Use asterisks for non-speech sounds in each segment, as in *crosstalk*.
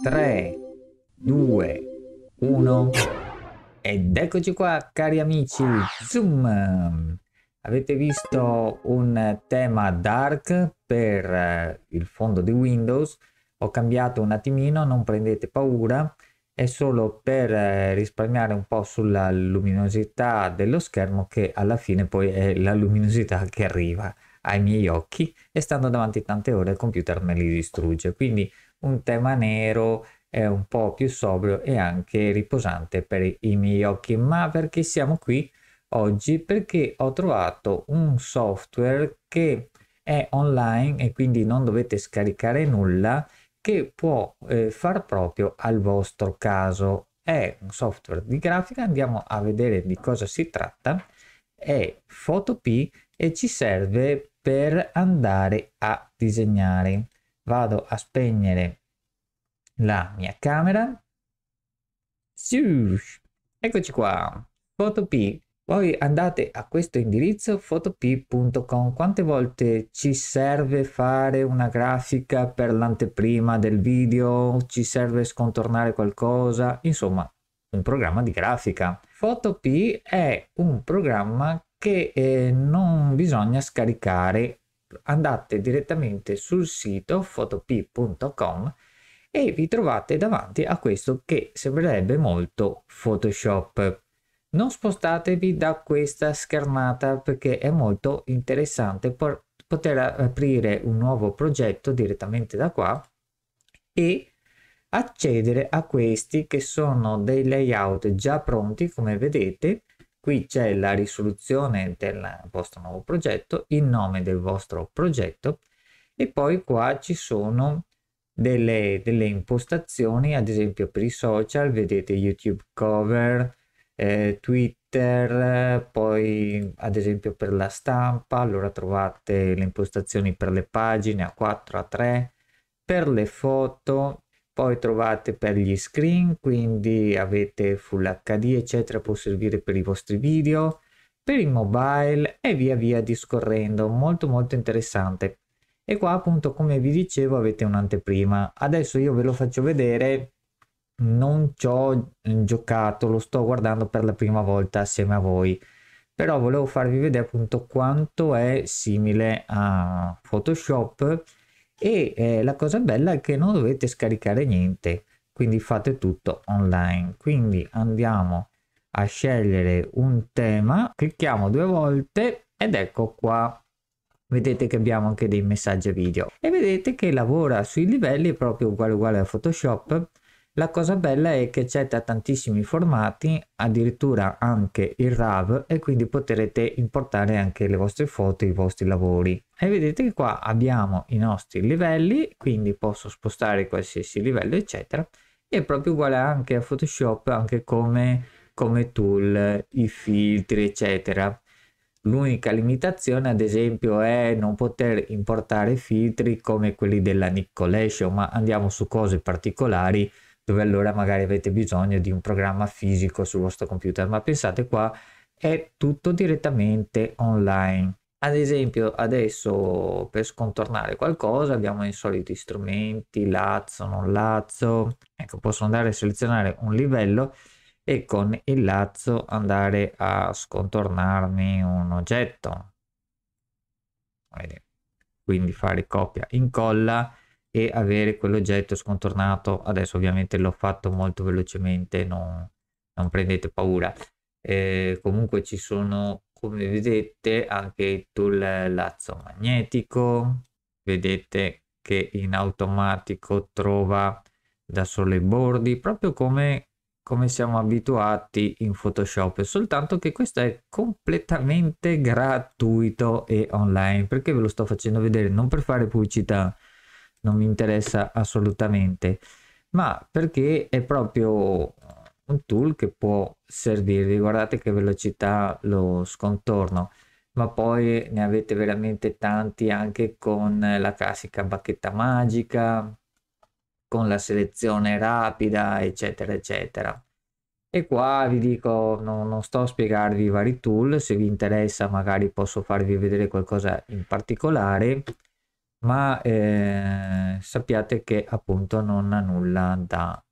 3, 2, 1 ed eccoci qua cari amici, zoom! Avete visto un tema dark per eh, il fondo di Windows, ho cambiato un attimino, non prendete paura, è solo per eh, risparmiare un po' sulla luminosità dello schermo che alla fine poi è la luminosità che arriva ai miei occhi e stando davanti tante ore il computer me li distrugge. Quindi un tema nero è un po' più sobrio e anche riposante per i miei occhi. Ma perché siamo qui oggi? Perché ho trovato un software che è online e quindi non dovete scaricare nulla che può eh, far proprio al vostro caso. È un software di grafica, andiamo a vedere di cosa si tratta. È Photopea e ci serve per andare a disegnare. Vado a spegnere la mia camera. Eccoci qua, PhotoP. Voi andate a questo indirizzo photop.com. Quante volte ci serve fare una grafica per l'anteprima del video? Ci serve scontornare qualcosa? Insomma, un programma di grafica. PhotoP è un programma che eh, non bisogna scaricare, andate direttamente sul sito photopea.com e vi trovate davanti a questo che sembrerebbe molto Photoshop. Non spostatevi da questa schermata perché è molto interessante poter aprire un nuovo progetto direttamente da qua e accedere a questi che sono dei layout già pronti come vedete Qui c'è la risoluzione del vostro nuovo progetto, il nome del vostro progetto e poi qua ci sono delle, delle impostazioni, ad esempio per i social, vedete YouTube cover, eh, Twitter, poi ad esempio per la stampa, allora trovate le impostazioni per le pagine a 4, a 3, per le foto, poi trovate per gli screen quindi avete full hd eccetera può servire per i vostri video per il mobile e via via discorrendo molto molto interessante e qua appunto come vi dicevo avete un'anteprima adesso io ve lo faccio vedere non ci ho giocato lo sto guardando per la prima volta assieme a voi però volevo farvi vedere appunto quanto è simile a photoshop e eh, la cosa bella è che non dovete scaricare niente quindi fate tutto online quindi andiamo a scegliere un tema clicchiamo due volte ed ecco qua vedete che abbiamo anche dei messaggi video e vedete che lavora sui livelli proprio uguale uguale a photoshop la cosa bella è che c'è da tantissimi formati, addirittura anche il RAV e quindi potrete importare anche le vostre foto, i vostri lavori. E vedete che qua abbiamo i nostri livelli, quindi posso spostare qualsiasi livello eccetera. E proprio uguale anche a Photoshop, anche come, come tool, i filtri eccetera. L'unica limitazione, ad esempio, è non poter importare filtri come quelli della Nick Collection, ma andiamo su cose particolari dove allora magari avete bisogno di un programma fisico sul vostro computer, ma pensate qua è tutto direttamente online. Ad esempio, adesso per scontornare qualcosa abbiamo i soliti strumenti, lazzo, non lazzo. Ecco, posso andare a selezionare un livello e con il lazzo andare a scontornarmi un oggetto. Quindi fare copia, incolla e avere quell'oggetto scontornato. Adesso ovviamente l'ho fatto molto velocemente, non, non prendete paura. Eh, comunque ci sono, come vedete, anche il tool lazzo magnetico. Vedete che in automatico trova da solo i bordi, proprio come, come siamo abituati in Photoshop, soltanto che questo è completamente gratuito e online, perché ve lo sto facendo vedere non per fare pubblicità, non mi interessa assolutamente, ma perché è proprio un tool che può servirvi. Guardate che velocità lo scontorno, ma poi ne avete veramente tanti anche con la classica bacchetta magica, con la selezione rapida, eccetera, eccetera. E qua vi dico, no, non sto a spiegarvi i vari tool, se vi interessa magari posso farvi vedere qualcosa in particolare ma eh, sappiate che appunto non ha nulla da,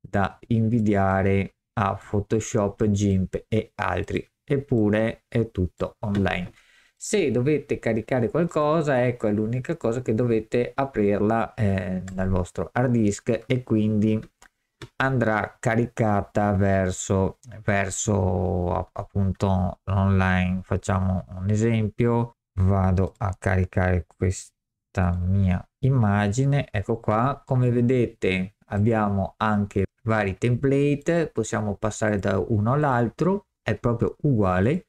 da invidiare a Photoshop, GIMP e altri, eppure è tutto online. Se dovete caricare qualcosa, ecco è l'unica cosa che dovete aprirla eh, dal vostro hard disk e quindi andrà caricata verso, verso appunto online. Facciamo un esempio, vado a caricare questo questa mia immagine ecco qua come vedete abbiamo anche vari template possiamo passare da uno all'altro è proprio uguale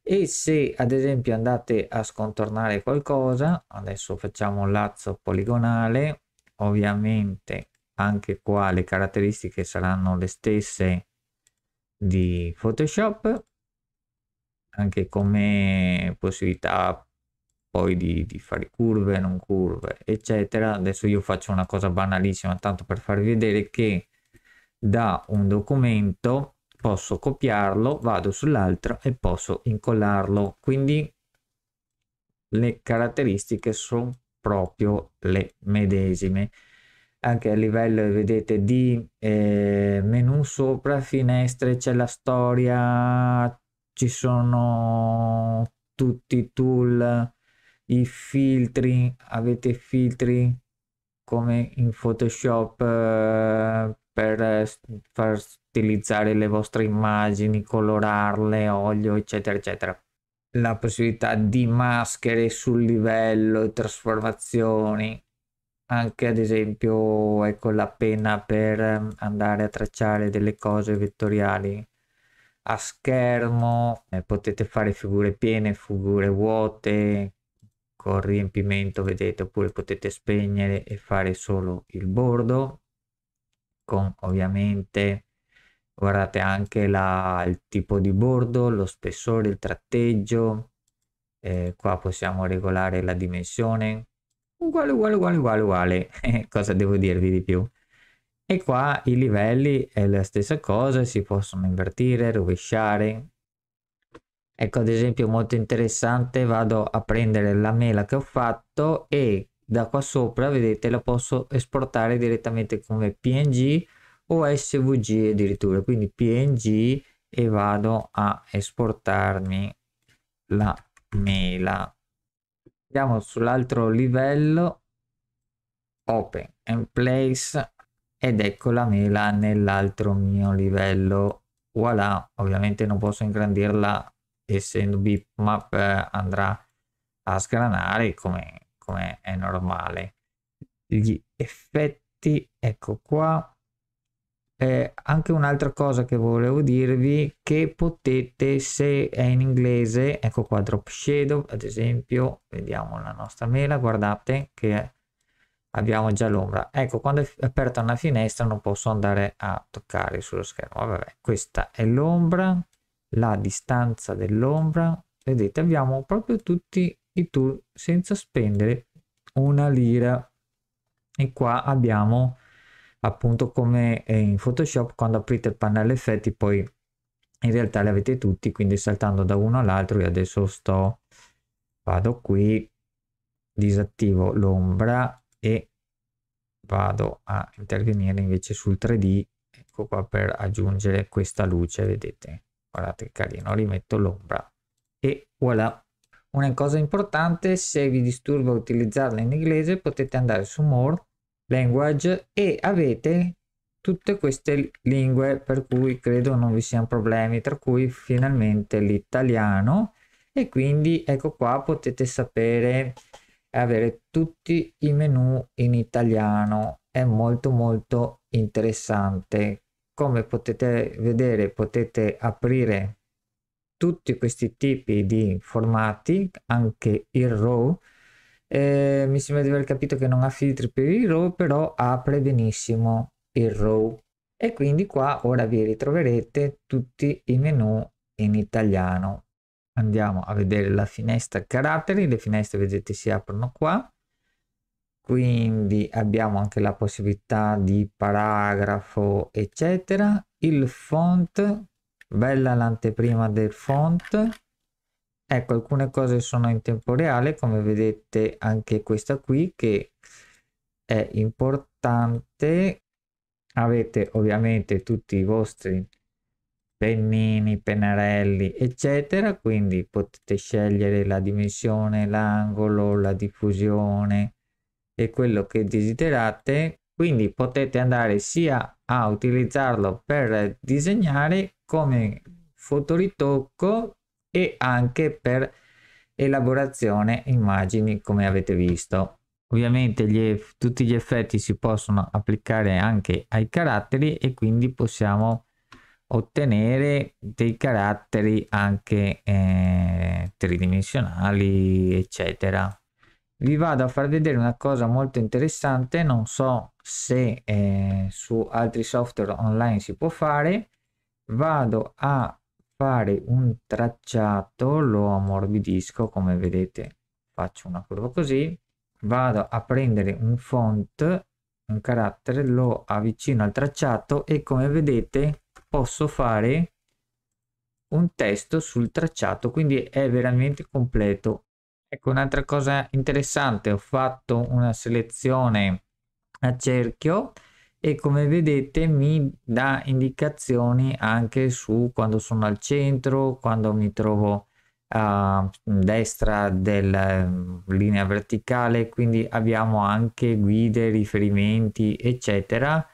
e se ad esempio andate a scontornare qualcosa adesso facciamo un lazzo poligonale ovviamente anche qua le caratteristiche saranno le stesse di photoshop anche come possibilità poi di, di, fare curve, non curve, eccetera. Adesso io faccio una cosa banalissima, tanto per farvi vedere che da un documento posso copiarlo, vado sull'altro e posso incollarlo. Quindi le caratteristiche sono proprio le medesime. Anche a livello, vedete, di eh, menu sopra, finestre, c'è la storia, ci sono tutti i tool, i filtri avete filtri come in photoshop eh, per eh, far stilizzare le vostre immagini colorarle olio eccetera eccetera la possibilità di maschere sul livello trasformazioni anche ad esempio ecco la penna per ehm, andare a tracciare delle cose vettoriali a schermo eh, potete fare figure piene figure vuote con riempimento vedete oppure potete spegnere e fare solo il bordo con ovviamente guardate anche la, il tipo di bordo lo spessore il tratteggio eh, qua possiamo regolare la dimensione uguale uguale uguale uguale uguale *laughs* cosa devo dirvi di più e qua i livelli è la stessa cosa si possono invertire rovesciare ecco ad esempio molto interessante vado a prendere la mela che ho fatto e da qua sopra vedete la posso esportare direttamente come png o svg addirittura quindi png e vado a esportarmi la mela andiamo sull'altro livello open and place ed ecco la mela nell'altro mio livello voilà ovviamente non posso ingrandirla essendo bitmap eh, andrà a sgranare come, come è normale gli effetti ecco qua eh, anche un'altra cosa che volevo dirvi che potete se è in inglese ecco qua drop shadow ad esempio vediamo la nostra mela guardate che abbiamo già l'ombra ecco quando è aperta una finestra non posso andare a toccare sullo schermo vabbè questa è l'ombra la distanza dell'ombra vedete abbiamo proprio tutti i tool senza spendere una lira e qua abbiamo appunto come in photoshop quando aprite il pannello effetti poi in realtà li avete tutti quindi saltando da uno all'altro io adesso sto vado qui disattivo l'ombra e vado a intervenire invece sul 3d ecco qua per aggiungere questa luce vedete guardate che carino rimetto l'ombra e voilà una cosa importante se vi disturba utilizzarla in inglese potete andare su more language e avete tutte queste lingue per cui credo non vi siano problemi tra cui finalmente l'italiano e quindi ecco qua potete sapere avere tutti i menu in italiano è molto molto interessante come potete vedere potete aprire tutti questi tipi di formati anche il RAW eh, mi sembra di aver capito che non ha filtri per il RAW però apre benissimo il RAW e quindi qua ora vi ritroverete tutti i menu in italiano andiamo a vedere la finestra caratteri le finestre vedete si aprono qua quindi abbiamo anche la possibilità di paragrafo eccetera il font bella l'anteprima del font ecco alcune cose sono in tempo reale come vedete anche questa qui che è importante avete ovviamente tutti i vostri pennini pennarelli eccetera quindi potete scegliere la dimensione l'angolo la diffusione è quello che desiderate quindi potete andare sia a utilizzarlo per disegnare come fotoritocco e anche per elaborazione immagini come avete visto ovviamente gli, tutti gli effetti si possono applicare anche ai caratteri e quindi possiamo ottenere dei caratteri anche eh, tridimensionali eccetera vi vado a far vedere una cosa molto interessante non so se eh, su altri software online si può fare vado a fare un tracciato lo ammorbidisco come vedete faccio una curva così vado a prendere un font un carattere lo avvicino al tracciato e come vedete posso fare un testo sul tracciato quindi è veramente completo Ecco, un'altra cosa interessante, ho fatto una selezione a cerchio e come vedete mi dà indicazioni anche su quando sono al centro, quando mi trovo a destra della mm, linea verticale, quindi abbiamo anche guide, riferimenti, eccetera,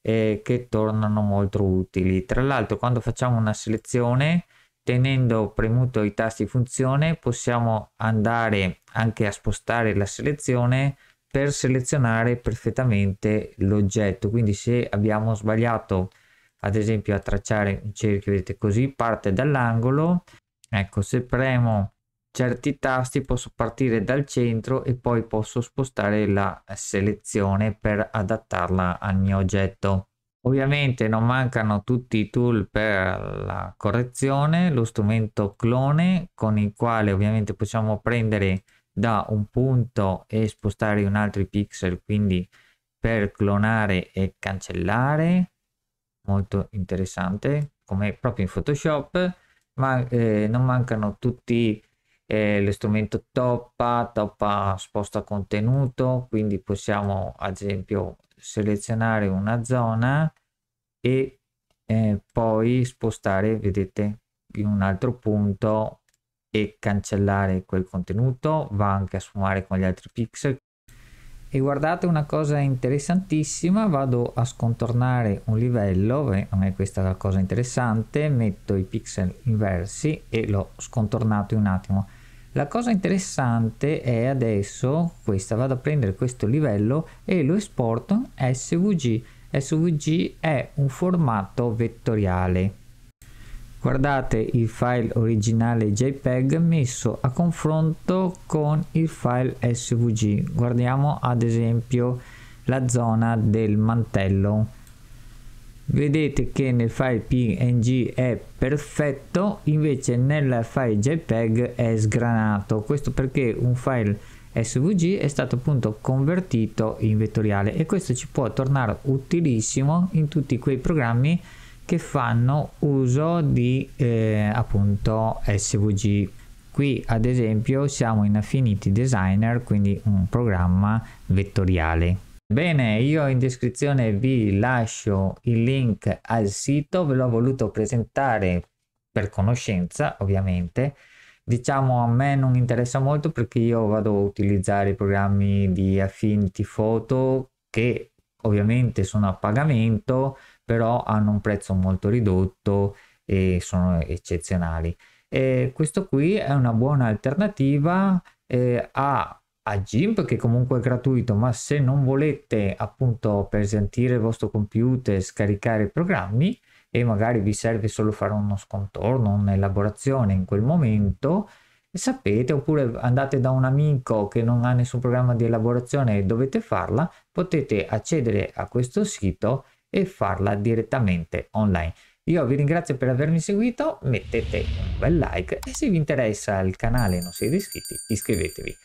eh, che tornano molto utili. Tra l'altro quando facciamo una selezione tenendo premuto i tasti funzione possiamo andare anche a spostare la selezione per selezionare perfettamente l'oggetto quindi se abbiamo sbagliato ad esempio a tracciare un cerchio vedete così parte dall'angolo ecco se premo certi tasti posso partire dal centro e poi posso spostare la selezione per adattarla al mio oggetto Ovviamente non mancano tutti i tool per la correzione, lo strumento clone con il quale ovviamente possiamo prendere da un punto e spostare in un altro pixel, quindi per clonare e cancellare, molto interessante, come proprio in Photoshop, ma eh, non mancano tutti eh, lo strumento toppa, toppa sposta contenuto, quindi possiamo ad esempio selezionare una zona e eh, poi spostare vedete in un altro punto e cancellare quel contenuto va anche a sfumare con gli altri pixel e guardate una cosa interessantissima vado a scontornare un livello a me questa è la cosa interessante metto i pixel inversi e l'ho scontornato in un attimo la cosa interessante è adesso questa, vado a prendere questo livello e lo esporto SVG. SVG è un formato vettoriale. Guardate il file originale JPEG messo a confronto con il file SVG. Guardiamo ad esempio la zona del mantello vedete che nel file png è perfetto invece nel file jpeg è sgranato questo perché un file svg è stato appunto convertito in vettoriale e questo ci può tornare utilissimo in tutti quei programmi che fanno uso di eh, appunto svg qui ad esempio siamo in affinity designer quindi un programma vettoriale Bene, io in descrizione vi lascio il link al sito, ve l'ho voluto presentare per conoscenza ovviamente. Diciamo a me non interessa molto perché io vado a utilizzare i programmi di Affinity Photo che ovviamente sono a pagamento, però hanno un prezzo molto ridotto e sono eccezionali. E questo qui è una buona alternativa eh, a a GIMP che comunque è gratuito, ma se non volete appunto per sentire il vostro computer scaricare i programmi e magari vi serve solo fare uno scontorno, un'elaborazione in quel momento, sapete, oppure andate da un amico che non ha nessun programma di elaborazione e dovete farla, potete accedere a questo sito e farla direttamente online. Io vi ringrazio per avermi seguito, mettete un bel like e se vi interessa il canale e non siete iscritti, iscrivetevi.